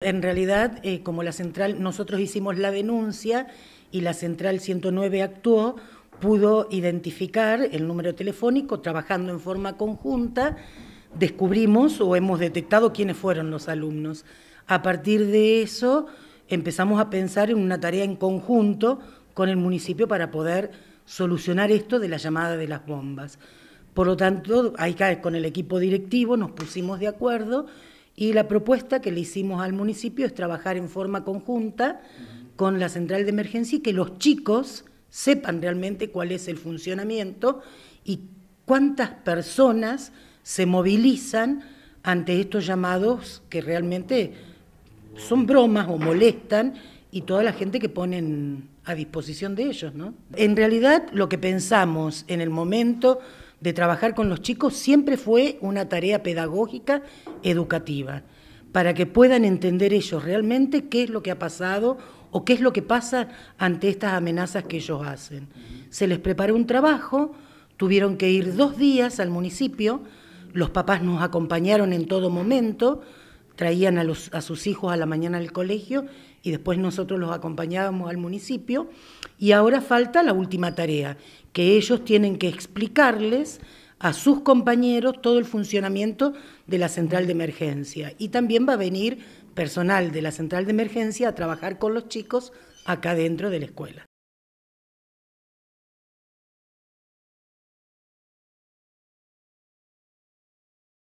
En realidad, eh, como la central, nosotros hicimos la denuncia y la central 109 actuó, pudo identificar el número telefónico, trabajando en forma conjunta, descubrimos o hemos detectado quiénes fueron los alumnos. A partir de eso, empezamos a pensar en una tarea en conjunto con el municipio para poder solucionar esto de la llamada de las bombas. Por lo tanto, ahí con el equipo directivo nos pusimos de acuerdo y la propuesta que le hicimos al municipio es trabajar en forma conjunta con la central de emergencia y que los chicos sepan realmente cuál es el funcionamiento y cuántas personas se movilizan ante estos llamados que realmente son bromas o molestan y toda la gente que ponen a disposición de ellos. ¿no? En realidad lo que pensamos en el momento de trabajar con los chicos siempre fue una tarea pedagógica, educativa, para que puedan entender ellos realmente qué es lo que ha pasado o qué es lo que pasa ante estas amenazas que ellos hacen. Se les preparó un trabajo, tuvieron que ir dos días al municipio, los papás nos acompañaron en todo momento, traían a, sus hijos a la mañana al colegio y después nosotros los acompañábamos al municipio. Y ahora falta la última tarea, que ellos tienen que explicarles a sus compañeros todo el funcionamiento de la central de emergencia. Y también va a venir personal de la central de emergencia a trabajar con los chicos acá dentro de la escuela.